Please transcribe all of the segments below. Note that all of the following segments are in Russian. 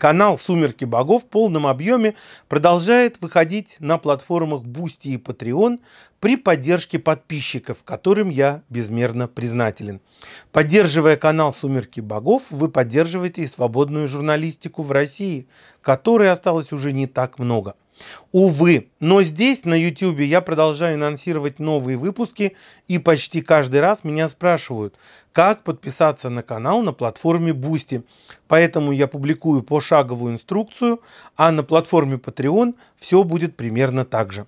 Канал «Сумерки богов» в полном объеме продолжает выходить на платформах Boosty и Patreon, при поддержке подписчиков, которым я безмерно признателен. Поддерживая канал «Сумерки богов», вы поддерживаете и свободную журналистику в России, которой осталось уже не так много. Увы, но здесь, на YouTube, я продолжаю анонсировать новые выпуски, и почти каждый раз меня спрашивают, как подписаться на канал на платформе Boosty. Поэтому я публикую пошаговую инструкцию, а на платформе Patreon все будет примерно так же.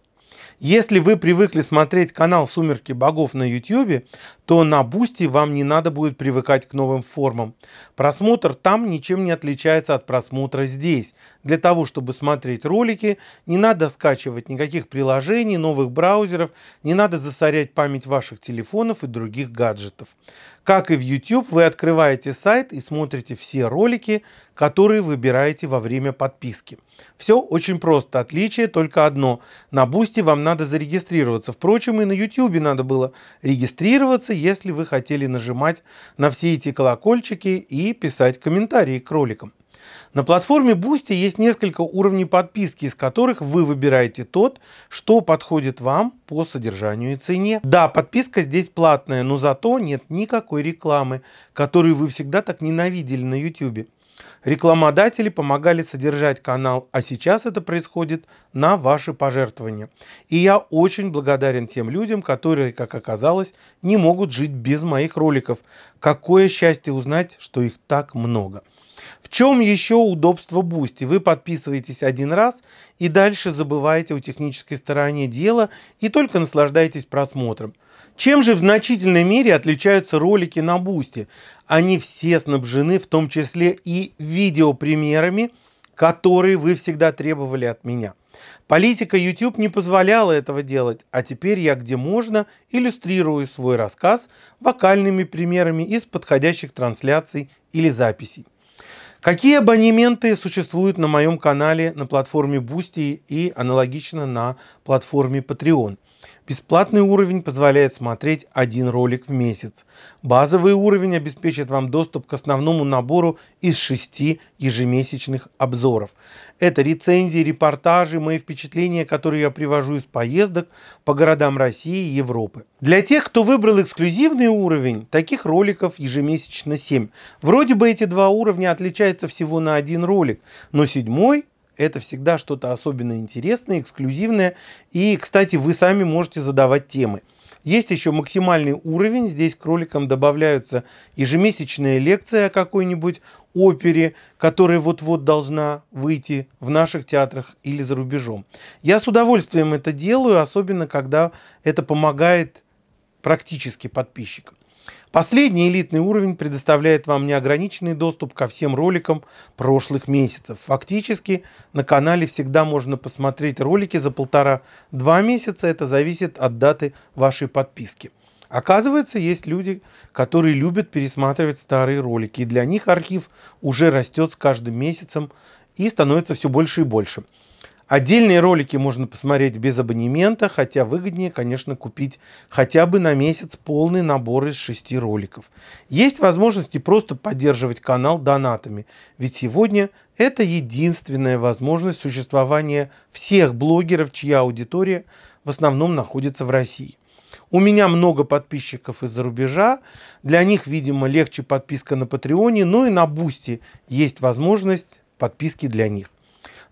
Если вы привыкли смотреть канал «Сумерки богов» на YouTube, то на Бусти вам не надо будет привыкать к новым формам. Просмотр там ничем не отличается от просмотра здесь. Для того, чтобы смотреть ролики, не надо скачивать никаких приложений, новых браузеров, не надо засорять память ваших телефонов и других гаджетов. Как и в YouTube, вы открываете сайт и смотрите все ролики, которые выбираете во время подписки. Все очень просто, отличие только одно. На Бусти вам надо надо зарегистрироваться. Впрочем, и на YouTube надо было регистрироваться, если вы хотели нажимать на все эти колокольчики и писать комментарии к роликам. На платформе Boosty есть несколько уровней подписки, из которых вы выбираете тот, что подходит вам по содержанию и цене. Да, подписка здесь платная, но зато нет никакой рекламы, которую вы всегда так ненавидели на YouTube. Рекламодатели помогали содержать канал, а сейчас это происходит на ваши пожертвования. И я очень благодарен тем людям, которые, как оказалось, не могут жить без моих роликов. Какое счастье узнать, что их так много. В чем еще удобство Boosty? Вы подписываетесь один раз и дальше забываете о технической стороне дела и только наслаждаетесь просмотром. Чем же в значительной мере отличаются ролики на Бусти? Они все снабжены в том числе и видеопримерами, которые вы всегда требовали от меня. Политика YouTube не позволяла этого делать, а теперь я где можно иллюстрирую свой рассказ вокальными примерами из подходящих трансляций или записей. Какие абонементы существуют на моем канале на платформе Boosty и аналогично на платформе Patreon? Бесплатный уровень позволяет смотреть один ролик в месяц. Базовый уровень обеспечит вам доступ к основному набору из шести ежемесячных обзоров. Это рецензии, репортажи, мои впечатления, которые я привожу из поездок по городам России и Европы. Для тех, кто выбрал эксклюзивный уровень, таких роликов ежемесячно 7. Вроде бы эти два уровня отличаются всего на один ролик, но седьмой это всегда что-то особенно интересное, эксклюзивное. И, кстати, вы сами можете задавать темы. Есть еще максимальный уровень. Здесь к роликам добавляются ежемесячная лекция о какой-нибудь опере, которая вот-вот должна выйти в наших театрах или за рубежом. Я с удовольствием это делаю, особенно когда это помогает практически подписчикам. Последний элитный уровень предоставляет вам неограниченный доступ ко всем роликам прошлых месяцев. Фактически на канале всегда можно посмотреть ролики за полтора-два месяца. Это зависит от даты вашей подписки. Оказывается, есть люди, которые любят пересматривать старые ролики. И для них архив уже растет с каждым месяцем и становится все больше и больше. Отдельные ролики можно посмотреть без абонемента, хотя выгоднее, конечно, купить хотя бы на месяц полный набор из шести роликов. Есть возможность и просто поддерживать канал донатами, ведь сегодня это единственная возможность существования всех блогеров, чья аудитория в основном находится в России. У меня много подписчиков из-за рубежа. Для них, видимо, легче подписка на Патреоне, но ну и на Бусти есть возможность подписки для них.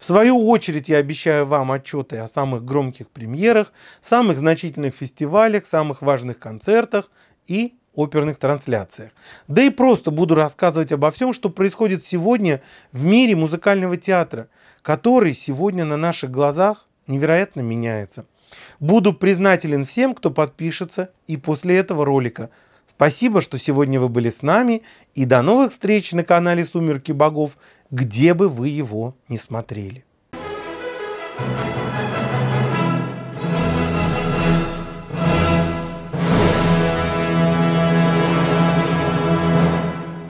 В свою очередь я обещаю вам отчеты о самых громких премьерах, самых значительных фестивалях, самых важных концертах и оперных трансляциях. Да и просто буду рассказывать обо всем, что происходит сегодня в мире музыкального театра, который сегодня на наших глазах невероятно меняется. Буду признателен всем, кто подпишется и после этого ролика. Спасибо, что сегодня вы были с нами и до новых встреч на канале «Сумерки богов» где бы вы его ни смотрели.